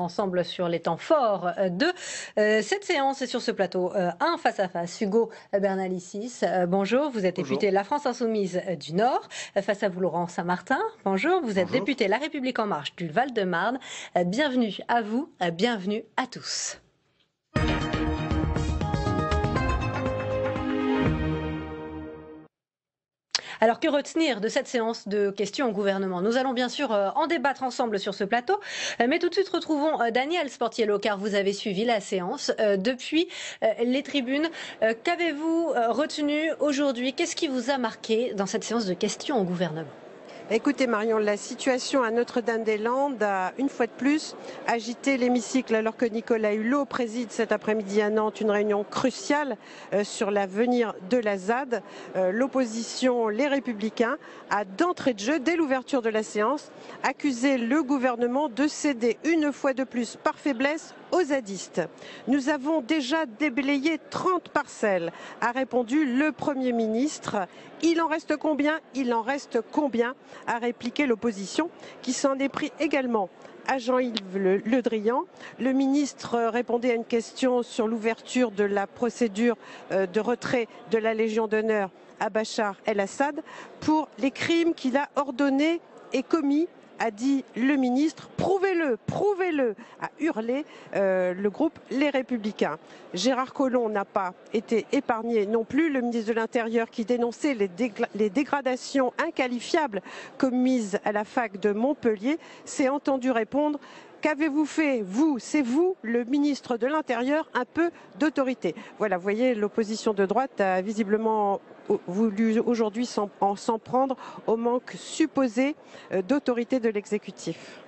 ensemble sur les temps forts euh, de euh, cette séance et sur ce plateau euh, un face à face Hugo Bernalicis bonjour vous êtes député de la France insoumise du Nord face à vous Laurent Saint-Martin bonjour vous êtes député député La République en marche du Val-de-Marne bienvenue à vous bienvenue à tous Alors que retenir de cette séance de questions au gouvernement Nous allons bien sûr euh, en débattre ensemble sur ce plateau, euh, mais tout de suite retrouvons euh, Daniel Sportiello, car vous avez suivi la séance depuis les tribunes. Qu'avez-vous retenu aujourd'hui Qu'est-ce qui vous a marqué dans cette séance de questions au gouvernement Écoutez Marion, la situation à Notre-Dame-des-Landes a une fois de plus agité l'hémicycle alors que Nicolas Hulot préside cet après-midi à Nantes une réunion cruciale euh, sur l'avenir de la ZAD. Euh, l'opposition, les républicains, a d'entrée de jeu, dès l'ouverture de la séance, accusé le gouvernement de céder une fois de plus par faiblesse aux zadistes. Nous avons déjà déblayé 30 parcelles, a répondu le Premier ministre. Il en reste combien Il en reste combien a répliqué l'opposition qui s'en est pris également à Jean-Yves Le Drian. Le ministre répondait à une question sur l'ouverture de la procédure euh, de retrait de la Légion d'honneur à Bachar el-Assad pour les crimes qu'il a ordonnés et commis a dit le ministre, prouvez-le, prouvez-le, a hurlé euh, le groupe Les Républicains. Gérard Collomb n'a pas été épargné non plus, le ministre de l'Intérieur qui dénonçait les dégradations inqualifiables commises à la fac de Montpellier s'est entendu répondre Qu'avez-vous fait, vous C'est vous, le ministre de l'Intérieur, un peu d'autorité. Voilà, vous voyez, l'opposition de droite a visiblement voulu aujourd'hui s'en prendre au manque supposé euh, d'autorité de l'exécutif.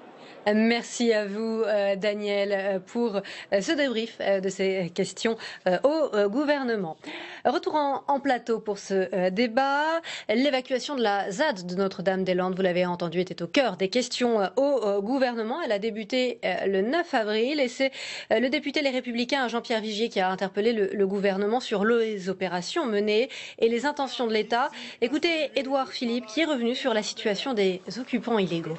Merci à vous, euh, Daniel, euh, pour euh, ce débrief de ces questions au gouvernement. Retour en, plateau pour ce débat. L'évacuation de la ZAD de Notre-Dame-des-Landes, vous l'avez entendu, était au cœur des questions au gouvernement. Elle a débuté le 9 avril et c'est le député Les Républicains, Jean-Pierre Vigier, qui a interpellé le, gouvernement sur les opérations menées et les intentions de l'État. Écoutez, Édouard Philippe, qui est revenu sur la situation des occupants illégaux.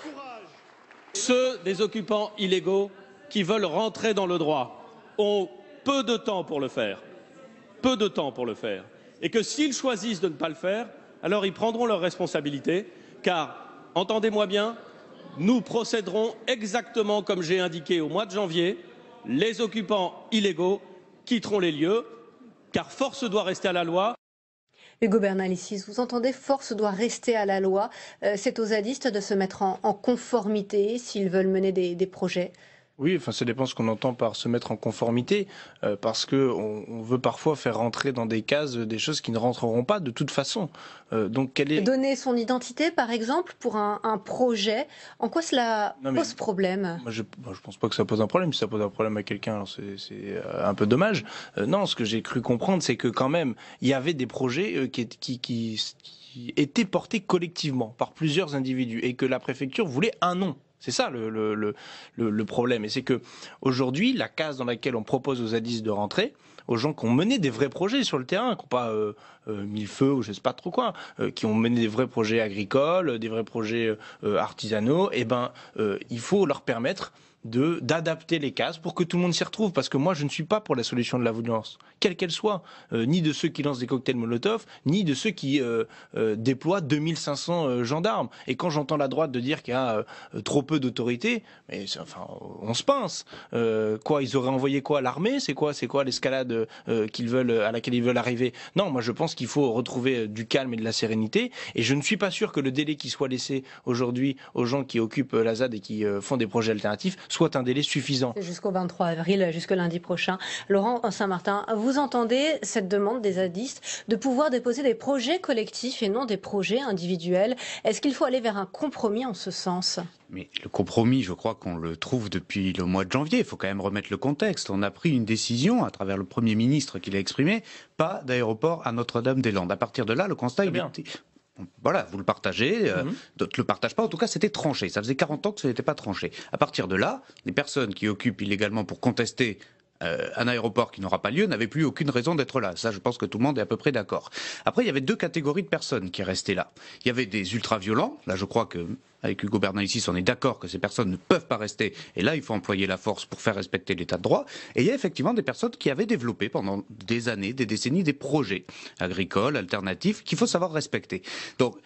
Ceux des occupants illégaux qui veulent rentrer dans le droit ont peu de temps pour le faire, peu de temps pour le faire, et que s'ils choisissent de ne pas le faire, alors ils prendront leurs responsabilités, car, entendez-moi bien, nous procéderons exactement comme j'ai indiqué au mois de janvier, les occupants illégaux quitteront les lieux, car force doit rester à la loi. Hugo Bernalicis, vous entendez, force doit rester à la loi. Euh, c'est aux zadistes de se mettre en, conformité s'ils veulent mener des projets oui, enfin, ça dépend ce qu'on entend par se mettre en conformité, euh, parce que on, veut parfois faire rentrer dans des cases des choses qui ne rentreront pas de toute façon. Euh, donc, quelle est donner son identité, par exemple, pour un, projet En quoi cela pose problème je, pense pas que ça pose un problème. Si ça pose un problème à quelqu'un, c'est euh, un peu dommage. Euh, non, ce que j'ai cru comprendre, c'est que quand même, il y avait des projets qui, qui, qui étaient portés collectivement par plusieurs individus et que la préfecture voulait un nom c'est ça le, problème. Et c'est que aujourd'hui, la case dans laquelle on propose aux zadistes de rentrer, aux gens qui ont mené des vrais projets sur le terrain, qui n'ont pas euh, euh, mis le feu ou je ne sais pas trop quoi, euh, qui ont mené des vrais projets agricoles, des vrais projets euh, euh, artisanaux, et eh ben il faut leur permettre d'adapter les cases pour que tout le monde s'y retrouve. Parce que moi, je ne suis pas pour la solution de la violence, quelle qu'elle soit, euh, ni de ceux qui lancent des cocktails Molotov, ni de ceux qui euh, euh, déploient 2500 gendarmes. Et quand j'entends la droite de dire qu'il y a trop peu d'autorité, mais enfin, on se pince. quoi, ils auraient envoyé quoi L'armée C'est quoi C'est quoi l'escalade qu'ils veulent à laquelle ils veulent arriver Non, moi, je pense qu'il faut retrouver du calme et de la sérénité. Et je ne suis pas sûr que le délai qui soit laissé aujourd'hui aux gens qui occupent la ZAD et qui font des projets alternatifs soit un délai suffisant. Jusqu'au 23 avril, jusque lundi prochain. Laurent Saint-Martin, vous entendez cette demande des zadistes de pouvoir déposer des projets collectifs et non des projets individuels. Est-ce qu'il faut aller vers un compromis en ce sens mais le compromis, je crois qu'on le trouve depuis le mois de janvier. Il faut quand même remettre le contexte. On a pris une décision à travers le Premier ministre qui l'a exprimé, pas d'aéroport à Notre-Dame-des-Landes. À partir de là, le constat, est bien voilà, vous le partagez, euh, mhm. d'autres ne le partagent pas. En tout cas, c'était tranché. Ça faisait 40 ans que ce n'était pas tranché. À partir de là, les personnes qui occupent illégalement pour contester euh, un aéroport qui n'aura pas lieu n'avait plus aucune raison d'être là. Ça, je pense que tout le monde est à peu près d'accord. Après, il y avait deux catégories de personnes qui restaient là. Il y avait des ultra-violents. Là, je crois que avec Hugo Bernalicis, on est d'accord que ces personnes ne peuvent pas rester. Et là, il faut employer la force pour faire respecter l'état de droit. Et il y a effectivement des personnes qui avaient développé pendant des années, des décennies, des projets agricoles, alternatifs, qu'il faut savoir respecter. Donc,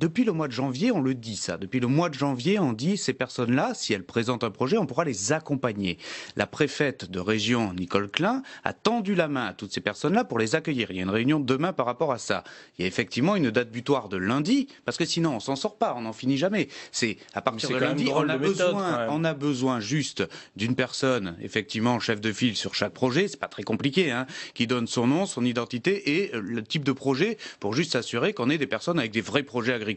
depuis le mois de janvier, on le dit ça. Depuis le mois de janvier, on dit ces personnes-là, si elles présentent un projet, on pourra les accompagner. La préfète de région, Nicole Klein, a tendu la main à toutes ces personnes-là pour les accueillir. Il y a une réunion demain par rapport à ça. Il y a effectivement une date butoir de lundi, parce que sinon on s'en sort pas, on n'en finit jamais. C'est à partir de lundi, on a, besoin, on a besoin juste d'une personne, effectivement chef de file sur chaque projet, c'est pas très compliqué, hein, qui donne son nom, son identité et le type de projet pour juste s'assurer qu'on ait des personnes avec des vrais projets agricoles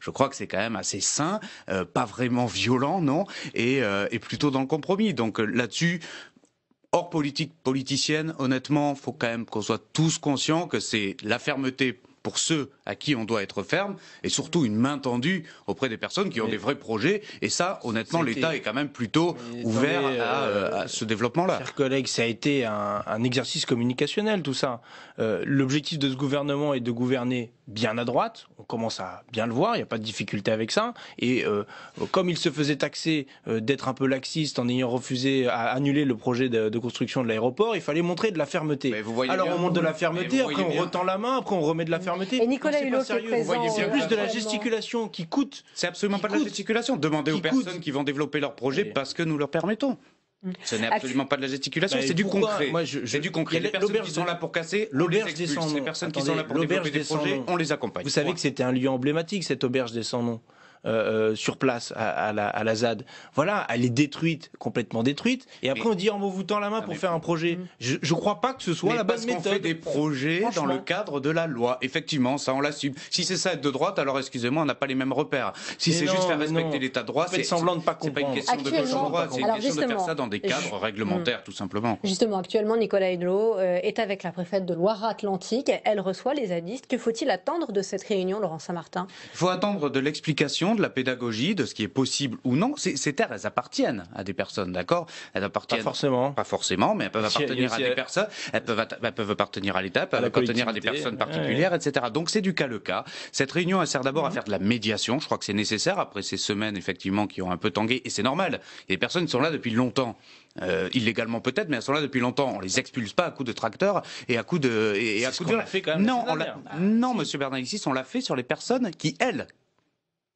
je crois que c'est quand même assez sain, euh, pas vraiment violent, non, euh, et, plutôt dans le compromis. Donc euh, là-dessus, hors politique politicienne, honnêtement, faut quand même qu'on soit tous conscients que c'est la fermeté pour ceux à qui on doit être ferme et surtout une main tendue auprès des personnes qui ont des vrais projets. Et ça, honnêtement, l'État est quand même plutôt ouvert euh, euh, à, ce développement-là. Chers collègues, ça a été un, exercice communicationnel, tout ça. Euh, l'objectif de ce gouvernement est de gouverner bien à droite. On commence à bien le voir, il n'y a pas de difficulté avec ça. Et comme il se faisait taxer d'être un peu laxiste en ayant refusé à annuler le projet de, construction de l'aéroport, il fallait montrer de la fermeté. Alors on montre de la fermeté, après on retend la main, après on remet de la fermeté. Et Nicolas Hulot est présent. C'est plus de la gesticulation qui coûte. C'est absolument pas de la gesticulation. Demandez aux personnes qui vont développer leur projet parce que nous leur permettons. Mm. Ce n'est absolument pas de la gesticulation, c'est du concret. Moi, C'est du concret. Les personnes qui sont là pour casser, l'auberge des sans Les personnes qui sont là pour développer des projets, on les accompagne. Vous savez que c'était un lieu emblématique, cette auberge des sans noms. Euh, euh, sur place à, la, ZAD. Voilà, elle est détruite, complètement détruite. Et après, on dit en vous tend la main ah, pour faire un projet. Hum. Je ne crois pas que ce soit la bonne parce méthode. fait des projets dans le cadre de la loi. Effectivement, ça, on l'assume. Si c'est ça être de droite, alors excusez-moi, on n'a pas les mêmes repères. Si c'est juste faire respecter l'état de droit, c'est semblant de pas pas une question de gauche c'est une question de faire ça dans des cadres réglementaires, tout simplement. Justement, actuellement, Nicolas Hulot euh, est avec la préfète de Loire-Atlantique. Elle reçoit les zadistes. Que faut-il attendre de cette réunion, Laurent Saint-Martin Il faut attendre de l'explication de la pédagogie, de ce qui est possible ou non. Ces, terres, elles appartiennent à des personnes, d'accord Elles appartiennent. Pas forcément. Pas forcément, mais elles peuvent appartenir à des personnes. Elles peuvent, peuvent appartenir à l'État, elles peuvent appartenir à des personnes particulières, etc. Donc c'est du cas le cas. Cette réunion, elle sert d'abord à mhm. faire de la médiation. Je crois que c'est nécessaire après ces semaines, effectivement, qui ont un peu tangué. Et c'est normal. Les personnes sont là depuis longtemps. Euh, illégalement peut-être, mais elles sont là depuis longtemps. On les expulse pas à coups de tracteur et à coups de et, à de. fait quand même non, on non, ah, Monsieur Bernalicis, on l'a fait sur les personnes qui elles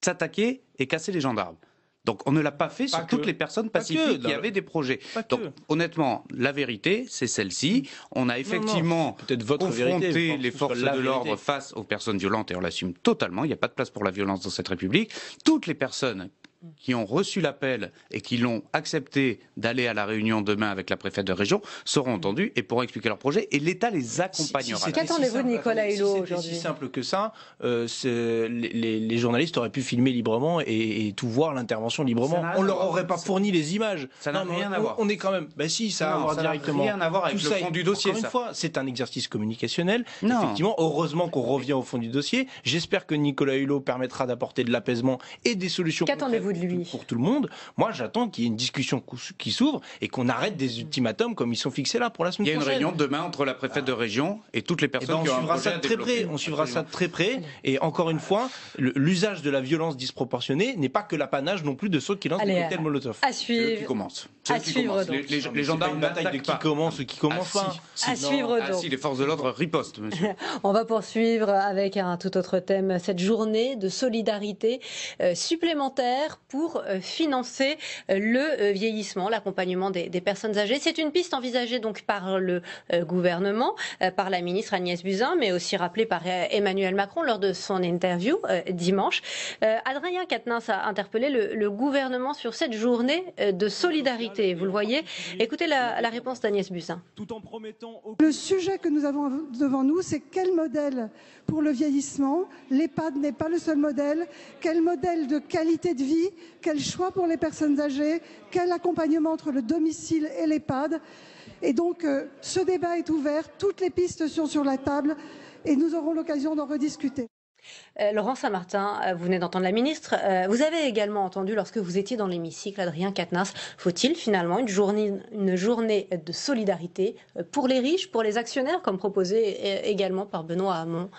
s'attaquer et casser les gendarmes. Donc on ne l'a pas fait sur toutes les personnes pacifiques qui avaient des projets. Donc honnêtement, la vérité, c'est celle-ci. On a effectivement confronté les forces de l'ordre face aux personnes violentes et on l'assume totalement. Il n'y a pas de place pour la violence dans cette République. Toutes les personnes qui ont reçu l'appel et qui l'ont accepté d'aller à la réunion demain avec la préfète de région seront entendus et pourront expliquer leur projet et l'État les accompagnera. Si, Qu'attendez-vous de Nicolas Hulot si aujourd'hui si simple que ça, euh, les, journalistes auraient pu filmer librement et, tout voir l'intervention librement. On leur aurait pas fourni les images. Ça n'a rien à voir. On est quand même. Ben si, ça a à voir directement. Rien à voir avec le fond du dossier. Encore une fois, c'est un exercice communicationnel. Effectivement, heureusement qu'on revient au fond du dossier. J'espère que Nicolas Hulot permettra d'apporter de l'apaisement et des solutions. Qu'attendez-vous de lui. Pour tout le monde. Moi, j'attends qu'il y ait une discussion qui s'ouvre et qu'on arrête des ultimatums comme ils sont fixés là pour la semaine prochaine. Il y a une réunion demain entre la préfète de région et toutes les personnes qui ça très près. On suivra ça de très près. Et encore une fois, l'usage de la violence disproportionnée n'est pas que l'apanage non plus de ceux qui lancent des cocktails Molotov. À suivre. qui À qui Les, gendarmes. les gendarmes bataille de qui pas. commence ou qui ah, commence pas. À suivre ah, donc. si, les forces de l'ordre ripostent, monsieur. on va poursuivre avec un tout autre thème cette journée de solidarité euh, supplémentaire pour euh, financer euh, le euh, vieillissement, l'accompagnement des, personnes âgées. C'est une piste envisagée donc par le gouvernement, par la ministre Agnès Buzyn, mais aussi rappelée par Emmanuel Macron lors de son interview dimanche. Adrien Quatennens a interpellé le, gouvernement sur cette journée de solidarité. Vous le voyez. Écoutez la, réponse d'Agnès Buzyn. Tout en promettant. Le sujet que nous avons devant nous, c'est quel modèle pour le vieillissement. L'EHPAD n'est pas le seul modèle. Quel modèle de qualité de vie quel choix pour les personnes âgées, quel accompagnement entre le domicile et l'EHPAD. Euh, ce débat est ouvert, toutes les pistes sont sur la table et nous aurons l'occasion d'en rediscuter. Euh, Laurent Saint-Martin, euh, vous venez d'entendre la ministre. Euh, vous avez également entendu, lorsque vous étiez dans l'hémicycle, Adrien Quatennens, faut-il finalement une journée, de solidarité pour les riches, pour les actionnaires, comme proposé également par Benoît Hamon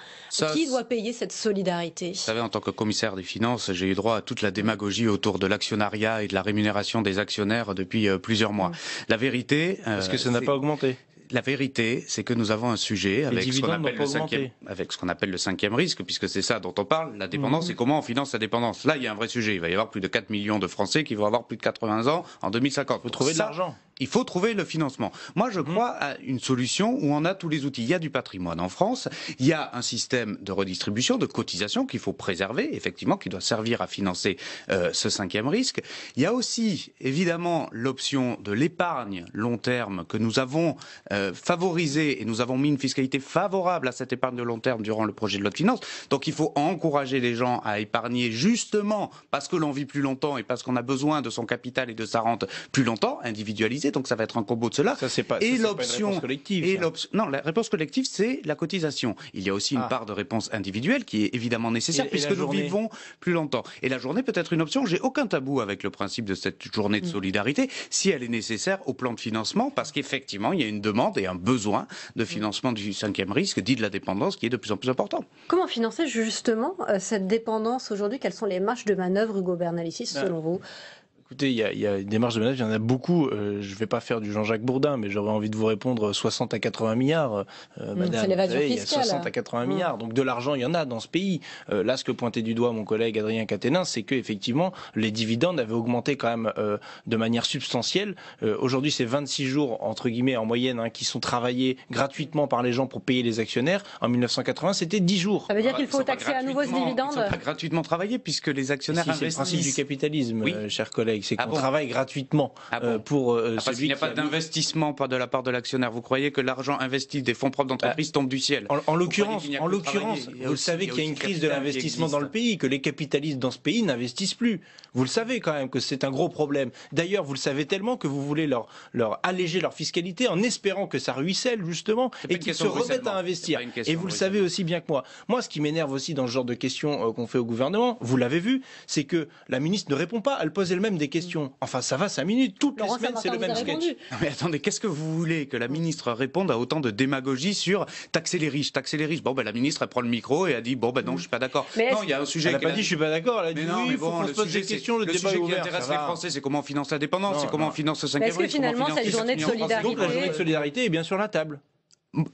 Qui doit payer cette solidarité Vous savez, en tant que commissaire des finances, j'ai eu droit à toute la démagogie autour de l'actionnariat et de la rémunération des actionnaires depuis plusieurs mois. Mm. La vérité. Parce que ça n'a pas augmenté la vérité, c'est que nous avons un sujet avec ce qu'on appelle, le cinquième, avec ce qu'on appelle le risque, puisque c'est ça dont on parle, la dépendance, mhm. et comment on finance la dépendance. Là, il y a un vrai sujet. Il va y avoir plus de 4 millions de Français qui vont avoir plus de 80 ans en 2050. Vous trouvez de l'argent il faut trouver le financement. Moi, je mhm. crois à une solution où on a tous les outils. Il y a du patrimoine en France, il y a un système de redistribution, de cotisation qu'il faut préserver, effectivement, qui doit servir à financer euh, ce cinquième risque. Il y a aussi, évidemment, l'option de l'épargne long terme que nous avons euh, favorisée et nous avons mis une fiscalité favorable à cette épargne de long terme durant le projet de loi de finances. Donc, il faut encourager les gens à épargner justement parce que l'on vit plus longtemps et parce qu'on a besoin de son capital et de sa rente plus longtemps, individualisé donc ça va être un combo de cela. Ça, c'est pas, et l'option collective. Et Non, la réponse collective, c'est la cotisation. Il y a aussi une ah. part de réponse individuelle qui est évidemment nécessaire puisque nous vivons plus longtemps. Et la journée peut être une option. J'ai aucun tabou avec le principe de cette journée de mm. solidarité si elle est nécessaire au plan de financement parce qu'effectivement, il y a une demande et un besoin de mm. financement du cinquième risque, dit de la dépendance, qui est de plus en plus important. Comment financer justement euh, cette dépendance aujourd'hui Quelles sont les marges de manœuvre, Hugo Bernalicis, ah. selon vous Écoutez, il y a, y a, des marges de menace, il y en a beaucoup. Euh, je ne vais pas faire du Jean-Jacques Bourdin, mais j'aurais envie de vous répondre 60 euh, à 80 milliards, euh, hmm, l'évasion madame. il y a 60 à 80 hmm. milliards. Donc de l'argent, il y en a dans ce pays. Euh, là, ce que pointait du doigt mon collègue Adrien Caténin, c'est qu'effectivement, les dividendes avaient augmenté quand même de manière substantielle. Aujourd'hui, c'est 26 jours, entre guillemets, en moyenne, hein, qui sont travaillés gratuitement par les gens pour payer les actionnaires. En 1980, c'était 10 jours. Ça veut dire qu'il faut taxer à nouveau ce dividende Ils sont pas gratuitement travailler puisque les actionnaires investissent. C'est le principe du capitalisme, oui. chers Eric, c'est ah travaille gratuitement ah euh, pour euh, ah Il n'y a pas d'investissement de la part de l'actionnaire. Vous croyez que l'argent investi des fonds propres d'entreprise bah, tombe du ciel En l'occurrence, en l'occurrence, vous, le savez qu'il y a une crise de l'investissement dans le pays, que les capitalistes dans ce pays n'investissent plus. Vous le savez quand même que c'est un gros problème. D'ailleurs, vous le savez tellement que vous voulez leur, leur alléger leur fiscalité en espérant que ça ruisselle justement et qu'ils se remettent à investir. Et vous le savez aussi bien que moi. Moi, ce qui m'énerve aussi dans ce genre de questions euh, qu'on fait au gouvernement, vous l'avez vu, c'est que la ministre ne répond pas. Elle pose elle-même des Mm. questions. Enfin, ça va cinq minutes. Toutes les semaines, c'est le même sketch. mais attendez, qu'est-ce que vous voulez que la mm. ministre réponde à autant de démagogie sur taxer les riches, taxer les riches Bon, ben, la ministre, elle prend le micro et a dit Bon, ben non, mm. je suis pas d'accord. Non, il y a un sujet. Elle n'a pas dit Je suis pas d'accord. Elle a dit mais faut qu'on bon, pose sujet, questions, le, débat qui intéresse les Français, c'est comment on finance la dépendance, c'est comment on finance le 5 Est-ce que finalement, cette journée de solidarité. Donc, la journée de solidarité est bien sur la table.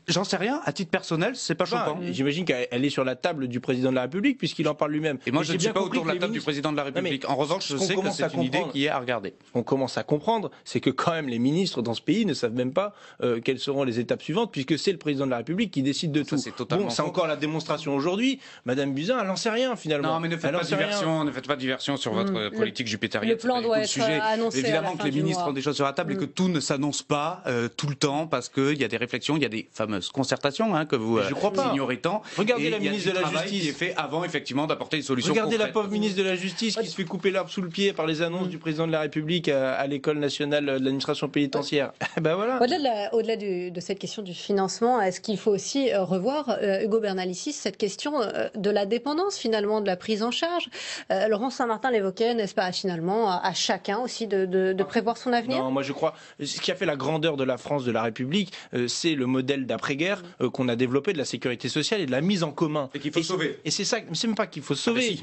J'en sais rien, à titre personnel, c'est pas bah, choquant. Euh, j'imagine qu'elle est sur la table du président de la République, puisqu'il en parle lui-même. Et moi, je ne suis pas autour de la table du président de la République. en revanche, je sais que c'est une idée qui est à regarder. On commence à comprendre, c'est que quand même les ministres dans ce pays ne savent même pas euh, quelles seront les étapes suivantes, puisque c'est le président de la République qui décide de tout. C'est totalement bon, c'est encore la démonstration aujourd'hui. Madame Buzyn, elle n'en sait rien finalement. Non, mais ne faites, pas diversion, ne faites pas diversion sur votre hmm, euh, politique jupitérienne. Le plan doit être annoncé. Évidemment que les ministres ont des choses sur la table et que hmm. tout ne s'annonce pas tout le temps, parce qu'il y a des réflexions, il y a des fameuse concertation hein, que vous je crois euh, ignorez tant. Regardez la ministre de la Justice. Qui est fait avant effectivement d'apporter des solutions. Regardez la pauvre ministre de la Justice qui se fait couper l'arbre sous le pied par les annonces mm. du président de la République à, l'école nationale de l'administration pénitentiaire. ben voilà. Au-delà, de, cette question du financement, est-ce qu'il faut aussi euh, revoir euh, Hugo Bernalicis cette question euh, de la dépendance finalement de la prise en charge Laurent Saint-Martin l'évoquait, n'est-ce pas finalement à, chacun aussi de, de, prévoir son avenir Non, moi je crois. Ce qui a fait la grandeur de la France, de la République, c'est le modèle d'après-guerre mm. euh, qu'on a développé de la sécurité sociale et de la mise en commun. Et qu'il faut sauver. Et c'est ça, c'est même pas qu'il faut ah, sauver.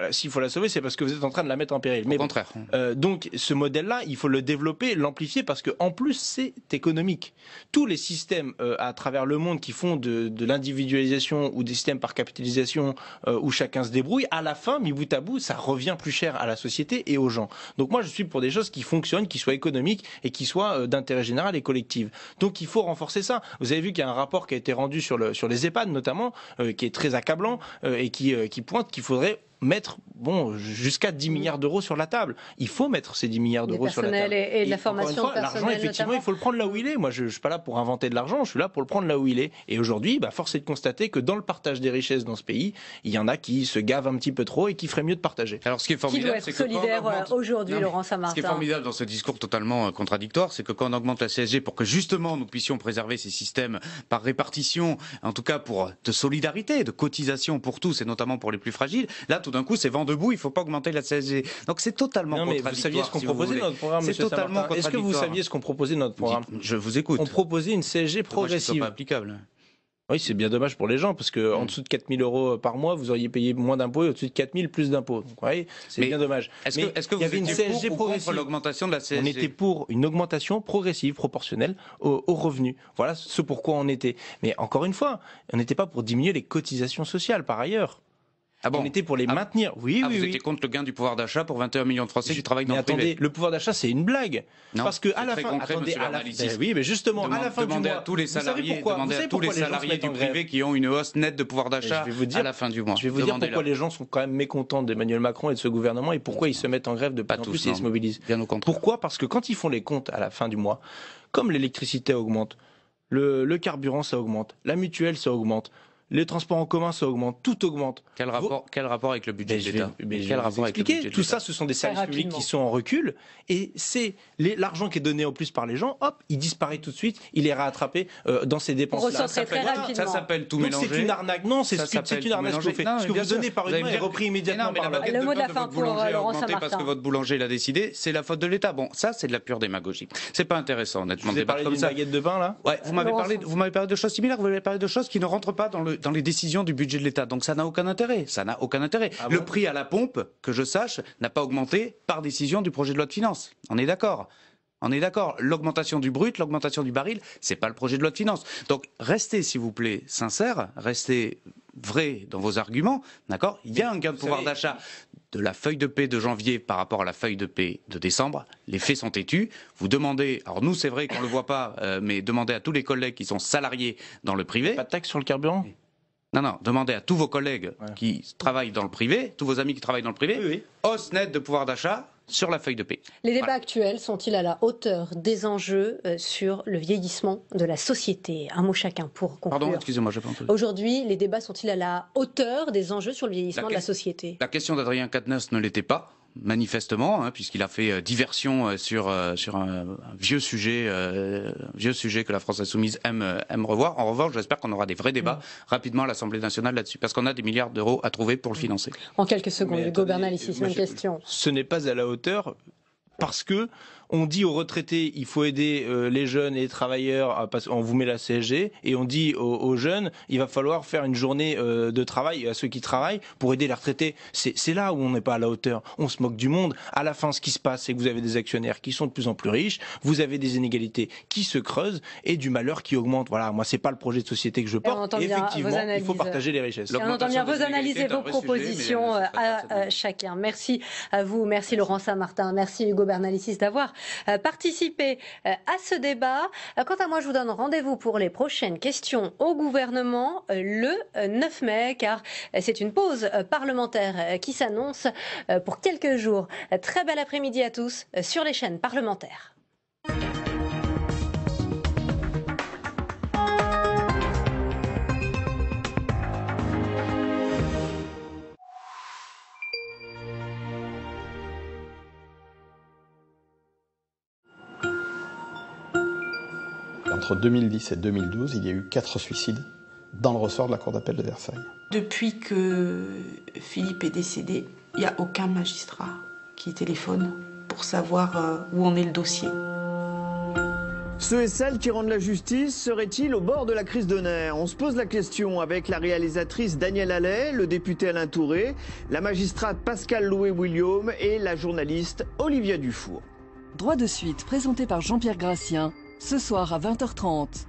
Bah, s'il faut la sauver, c'est parce que vous êtes en train de la mettre en péril. Au contraire. Euh, donc ce modèle-là, il faut le développer, l'amplifier parce que en plus c'est économique. Tous les systèmes euh, à travers le monde qui font de, l'individualisation ou des systèmes par capitalisation euh, où chacun se débrouille, à la fin, mi bout à bout, ça revient plus cher à la société et aux gens. Donc moi je suis pour des choses qui fonctionnent, qui soient économiques et qui soient d'intérêt général et collectif. Donc il faut renforcer ça. Vous avez vu qu'il y a un rapport qui a été rendu sur les EHPAD notamment, qui est très accablant et qui pointe qu'il faudrait mettre bon, jusqu'à 10 mm. milliards d'euros sur la table. Il faut mettre ces 10 milliards d'euros sur la table. Et, et de la formation L'argent, effectivement, il faut le prendre là où il est. Moi, je ne suis pas là pour inventer de l'argent, je suis là pour le prendre là où il est. Et aujourd'hui, bah, force est de constater que dans le partage des richesses dans ce pays, il y en a qui se gavent un petit peu trop et qui feraient mieux de partager. Alors, ce qui est formidable, c'est que euh, aujourd'hui, Laurent Samartin Ce qui est formidable dans ce discours totalement euh, contradictoire, c'est que quand on augmente la CSG pour que justement nous puissions préserver ces systèmes par répartition, en tout cas pour euh, de solidarité, de cotisation pour tous et notamment pour les plus fragiles, là, tout d'un coup, c'est vent debout, il ne faut pas augmenter la CSG. Donc c'est totalement non, mais contradictoire. Vous saviez ce qu'on proposait dans notre programme, C'est totalement Est-ce que vous saviez ce qu'on proposait dans notre programme Je vous écoute. On proposait une CSG progressive. Pas applicable. Oui, c'est bien dommage pour les gens, parce qu'en en hmm. dessous de 4 000 euros par mois, vous auriez payé moins d'impôts, et au-dessus de 4 000, plus d'impôts. c'est bien dommage. Est-ce que, vous y une CSG l'augmentation de la CSG On était pour une augmentation progressive, proportionnelle aux, revenus. Voilà ce pourquoi on était. Mais encore une fois, on n'était pas pour diminuer les cotisations sociales, par ailleurs. Ah on était pour les ah maintenir. Oui, ah, oui, vous étiez contre le gain du pouvoir d'achat pour 21 millions de Français qui travaillent dans le privé. attendez, le pouvoir d'achat, c'est une blague. parce que à la fin, attendez, la, oui, mais justement, à la fin du mois, à tous les salariés, pourquoi, à tous les salariés du privé qui ont une hausse nette de pouvoir d'achat à la fin du mois. Je vais vous dire pourquoi les gens sont quand même mécontents d'Emmanuel Macron et de ce gouvernement et pourquoi ils se mettent en grève de pas tous, et ils se mobilisent. Pourquoi Parce que quand ils font les comptes à la fin du mois, comme l'électricité augmente, le carburant ça augmente, la mutuelle ça augmente les transports en commun, ça augmente, tout augmente. Quel rapport, quel rapport avec le budget de l'État Quel Tout ça, ce sont des services publics qui sont en recul, et c'est l'argent qui est donné en plus par les gens, hop, il disparaît tout de suite, il est rattrapé euh, dans ces dépenses-là. Ça s'appelle tout mélanger. c'est une arnaque, non, c'est une arnaque ce que Ce que vous donnez par une main est repris immédiatement par Le mot de la fin pour Laurent Parce que votre boulanger l'a décidé, c'est la faute de l'État. Bon, ça, c'est de la pure démagogie. C'est pas intéressant, honnêtement, de débattre comme ça. Vous m'avez parlé de choses similaires, vous m'avez parlé de choses qui ne rentrent pas dans le dans les décisions du budget de l'État. Donc ça n'a aucun intérêt. Ça n'a aucun intérêt. Ah le prix à la pompe, que je sache, n'a pas augmenté par décision du projet de loi de finances. On est d'accord. On est d'accord, l'augmentation du brut, l'augmentation du baril, c'est pas le projet de loi de finances. Donc restez, s'il vous plaît, sincères, restez vrais dans vos arguments, d'accord Il y a un gain de pouvoir d'achat de la feuille de paix de janvier par rapport à la feuille de paix de décembre. Les faits sont têtus. Vous demandez, alors nous c'est vrai qu'on ne le voit pas, euh, mais demandez à tous les collègues qui sont salariés dans le privé. Pas de taxe sur le carburant non, non, demandez à tous vos collègues qui travaillent dans le privé, tous vos amis qui travaillent dans le privé, hausse nette de pouvoir d'achat sur la feuille de paix. Les débats actuels sont-ils à la hauteur des enjeux euh, sur le vieillissement de la société Un mot chacun pour conclure. Pardon, excusez-moi, pas Aujourd'hui, les débats sont-ils à la hauteur des enjeux sur le vieillissement de la société La question d'Adrien Cadenas ne l'était pas manifestement, hein, puisqu'il a fait euh, diversion euh, sur, euh, sur un, vieux sujet, vieux sujet que la France insoumise aime, aime revoir. En revanche, j'espère qu'on aura des vrais débats mm. rapidement à l'Assemblée nationale là-dessus, parce qu'on a des milliards d'euros à trouver pour le mm. financer. En quelques secondes, Hugo Bernal, ici, c'est une question. Ce n'est pas à la hauteur parce que on dit aux retraités, il faut aider euh, les jeunes et les travailleurs, on vous met la CSG, et on dit aux, jeunes, il va falloir faire une journée euh, de travail à ceux qui travaillent pour aider les retraités. C'est là où on n'est pas à la hauteur. On se moque du monde. À la fin, ce qui se passe, c'est que vous avez des actionnaires qui sont de plus en plus riches, vous avez des inégalités qui se creusent et du malheur qui augmente. Voilà, moi, c'est pas le projet de société que je porte. effectivement, il faut partager les richesses. on entend bien vos analyses vos propositions à, euh, chacun. Merci à vous, merci Laurent Saint-Martin, merci Hugo Bernalicis d'avoir euh, participer euh, à ce débat. Euh, quant à moi, je vous donne rendez-vous pour les prochaines questions au gouvernement le 9 mai, car c'est une pause parlementaire qui s'annonce pour quelques jours. Très bel après-midi à tous sur les chaînes parlementaires. entre 2010 et 2012, il y a eu quatre suicides dans le ressort de la Cour d'appel de Versailles. Depuis que Philippe est décédé, il n'y a aucun magistrat qui téléphone pour savoir euh, où en est le dossier. Ceux et celles qui rendent la justice seraient-ils au bord de la crise de nerfs On se pose la question avec la réalisatrice Danielle Allais, le député Alain Touré, la magistrate Pascal Loué-William et la journaliste Olivia Dufour. Droit de suite présenté par Jean-Pierre Gracien ce soir à 20h30.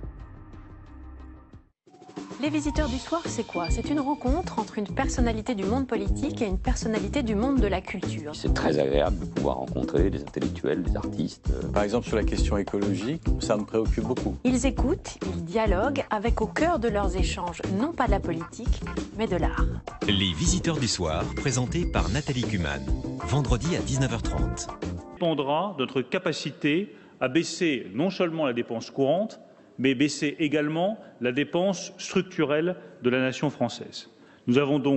Les visiteurs du soir, c'est quoi C'est une rencontre entre une personnalité du monde politique et une personnalité du monde de la culture. C'est très agréable de pouvoir rencontrer des intellectuels, des artistes. Par exemple, sur la question écologique, ça me préoccupe beaucoup. Ils écoutent, ils dialoguent avec au cœur de leurs échanges, non pas de la politique, mais de l'art. Les visiteurs du soir, présentés par Nathalie Kuman, vendredi à 19h30. Dépendra notre capacité à baisser non seulement la dépense courante mais baisser également la dépense structurelle de la nation française, Nous avons donc